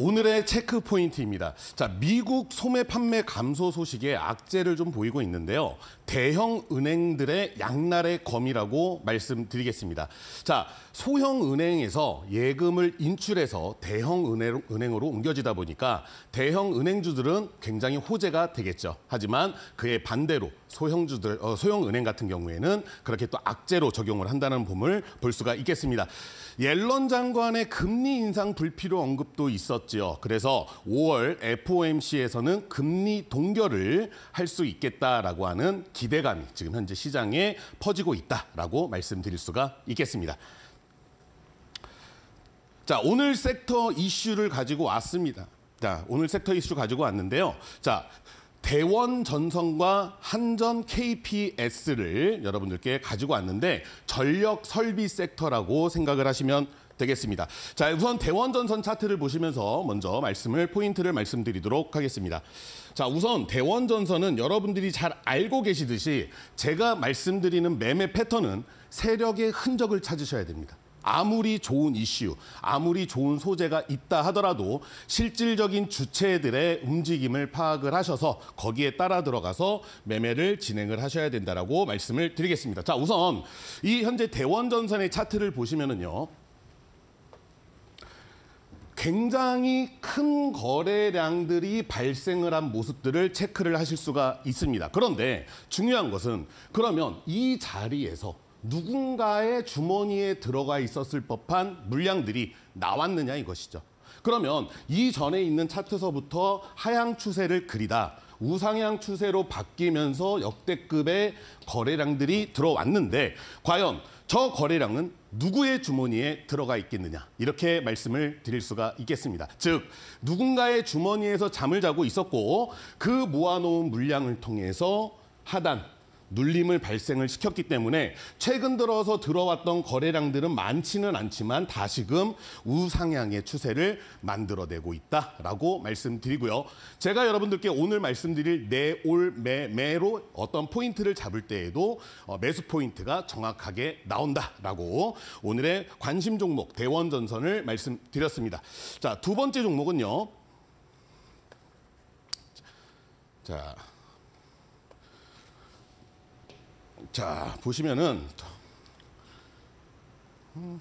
오늘의 체크 포인트입니다. 자, 미국 소매 판매 감소 소식에 악재를 좀 보이고 있는데요. 대형 은행들의 양날의 검이라고 말씀드리겠습니다. 자, 소형 은행에서 예금을 인출해서 대형 은행으로 옮겨지다 보니까 대형 은행주들은 굉장히 호재가 되겠죠. 하지만 그에 반대로 소형주들, 어, 소형 은행 같은 경우에는 그렇게 또 악재로 적용을 한다는 봄을볼 수가 있겠습니다. 옐런 장관의 금리 인상 불필요 언급도 있었지요. 그래서 5월 FOMC에서는 금리 동결을 할 수 있겠다라고 하는 기대감이 지금 현재 시장에 퍼지고 있다라고 말씀드릴 수가 있겠습니다. 자, 오늘 섹터 이슈를 가지고 왔습니다. 자, 오늘 섹터 이슈 가지고 왔는데요. 자, 대원 전선과 한전 KPS를 여러분들께 가지고 왔는데 전력 설비 섹터라고 생각을 하시면 되겠습니다. 자, 우선 대원 전선 차트를 보시면서 먼저 말씀을 포인트를 말씀드리도록 하겠습니다. 자, 우선 대원 전선은 여러분들이 잘 알고 계시듯이 제가 말씀드리는 매매 패턴은 세력의 흔적을 찾으셔야 됩니다. 아무리 좋은 이슈, 아무리 좋은 소재가 있다 하더라도 실질적인 주체들의 움직임을 파악을 하셔서 거기에 따라 들어가서 매매를 진행을 하셔야 된다라고 말씀을 드리겠습니다. 자, 우선 이 현재 대원 전선의 차트를 보시면은요. 굉장히 큰 거래량들이 발생을 한 모습들을 체크를 하실 수가 있습니다. 그런데 중요한 것은 그러면 이 자리에서 누군가의 주머니에 들어가 있었을 법한 물량들이 나왔느냐 이것이죠. 그러면 이전에 있는 차트서부터 하향 추세를 그리다 우상향 추세로 바뀌면서 역대급의 거래량들이 들어왔는데 과연 저 거래량은 누구의 주머니에 들어가 있겠느냐 이렇게 말씀을 드릴 수가 있겠습니다. 즉 누군가의 주머니에서 잠을 자고 있었고 그 모아놓은 물량을 통해서 하단 눌림을 발생을 시켰기 때문에 최근 들어서 들어왔던 거래량들은 많지는 않지만 다시금 우상향의 추세를 만들어내고 있다라고 말씀드리고요. 제가 여러분들께 오늘 말씀드릴 내 올 매매로 어떤 포인트를 잡을 때에도 어, 매수 포인트가 정확하게 나온다라고 오늘의 관심 종목 대원 전선을 말씀드렸습니다. 자, 두 번째 종목은요. 자, 자 보시면은 음,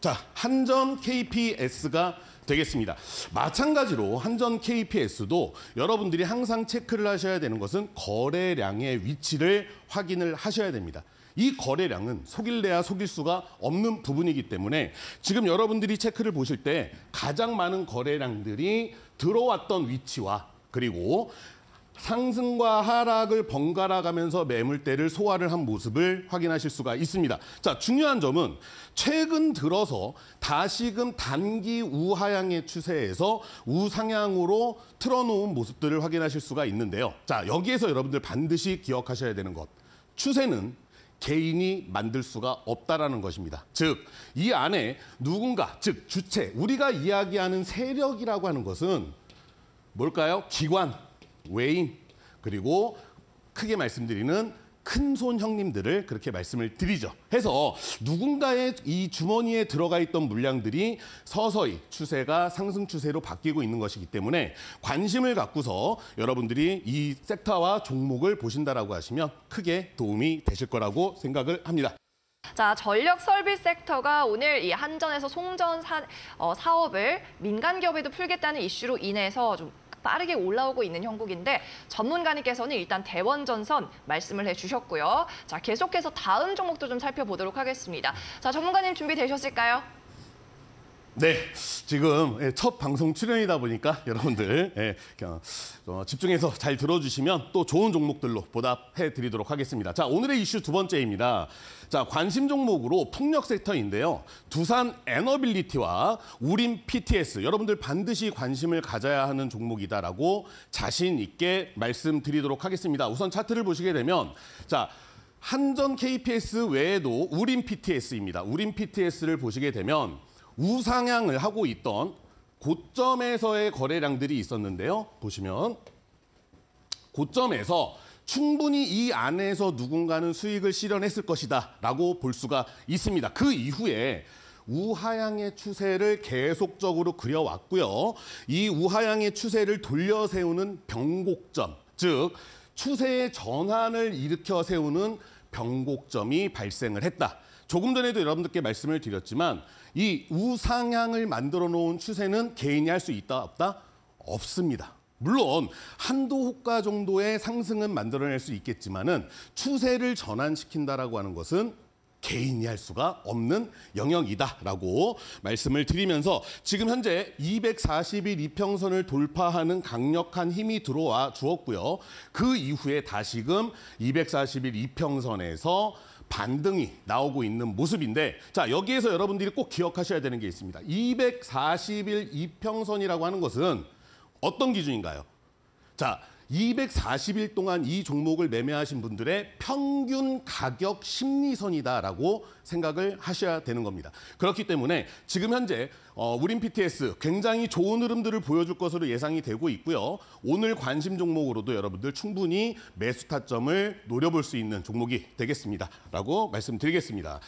자 한전 KPS가 되겠습니다. 마찬가지로 한전 KPS도 여러분들이 항상 체크를 하셔야 되는 것은 거래량의 위치를 확인을 하셔야 됩니다. 이 거래량은 속일래야 속일 수가 없는 부분이기 때문에 지금 여러분들이 체크를 보실 때 가장 많은 거래량들이 들어왔던 위치와 그리고 상승과 하락을 번갈아 가면서 매물대를 소화를 한 모습을 확인하실 수가 있습니다. 자, 중요한 점은 최근 들어서 다시금 단기 우하향의 추세에서 우상향으로 틀어놓은 모습들을 확인하실 수가 있는데요. 자, 여기에서 여러분들 반드시 기억하셔야 되는 것. 추세는 개인이 만들 수가 없다라는 것입니다. 즉, 이 안에 누군가, 즉 주체, 우리가 이야기하는 세력이라고 하는 것은 뭘까요? 기관, 외인 그리고 크게 말씀드리는 큰 손 형님들을 그렇게 말씀을 드리죠. 해서 누군가의 이 주머니에 들어가 있던 물량들이 서서히 추세가 상승 추세로 바뀌고 있는 것이기 때문에 관심을 갖고서 여러분들이 이 섹터와 종목을 보신다라고 하시면 크게 도움이 되실 거라고 생각을 합니다. 자, 전력 설비 섹터가 오늘 이 한전에서 송전 사, 어, 사업을 민간 기업에도 풀겠다는 이슈로 인해서 좀 빠르게 올라오고 있는 형국인데 전문가님께서는 일단 대원전선 말씀을 해주셨고요. 자 계속해서 다음 종목도 좀 살펴보도록 하겠습니다. 자 전문가님 준비되셨을까요? 네, 지금 예, 첫 방송 출연이다 보니까 여러분들 예, 어, 집중해서 잘 들어주시면 또 좋은 종목들로 보답해 드리도록 하겠습니다. 자, 오늘의 이슈 두 번째입니다. 자, 관심 종목으로 풍력 섹터인데요. 두산 에너빌리티와 우림 PTS, 여러분들 반드시 관심을 가져야 하는 종목이다라고 자신 있게 말씀드리도록 하겠습니다. 우선 차트를 보시게 되면 자, 한전 KPS 외에도 우림 PTS입니다. 우림 PTS를 보시게 되면 우상향을 하고 있던 고점에서의 거래량들이 있었는데요. 보시면 고점에서 충분히 이 안에서 누군가는 수익을 실현했을 것이다 라고 볼 수가 있습니다. 그 이후에 우하향의 추세를 계속적으로 그려왔고요. 이 우하향의 추세를 돌려 세우는 변곡점, 즉 추세의 전환을 일으켜 세우는 변곡점이 발생을 했다. 조금 전에도 여러분들께 말씀을 드렸지만 이 우상향을 만들어 놓은 추세는 개인이 할 수 있다 없다? 없습니다. 물론 한도 호가 정도의 상승은 만들어낼 수 있겠지만은 추세를 전환시킨다라고 하는 것은 개인이 할 수가 없는 영역이다라고 말씀을 드리면서 지금 현재 240일 이평선을 돌파하는 강력한 힘이 들어와 주었고요. 그 이후에 다시금 240일 이평선에서 반등이 나오고 있는 모습인데 자 여기에서 여러분들이 꼭 기억하셔야 되는 게 있습니다. 240일 이평선이라고 하는 것은 어떤 기준인가요? 자 240일 동안 이 종목을 매매하신 분들의 평균 가격 심리선이다라고 생각을 하셔야 되는 겁니다. 그렇기 때문에 지금 현재 어, 우린 PTS 굉장히 좋은 흐름들을 보여줄 것으로 예상이 되고 있고요. 오늘 관심 종목으로도 여러분들 충분히 매수 타점을 노려볼 수 있는 종목이 되겠습니다. 라고 말씀드리겠습니다.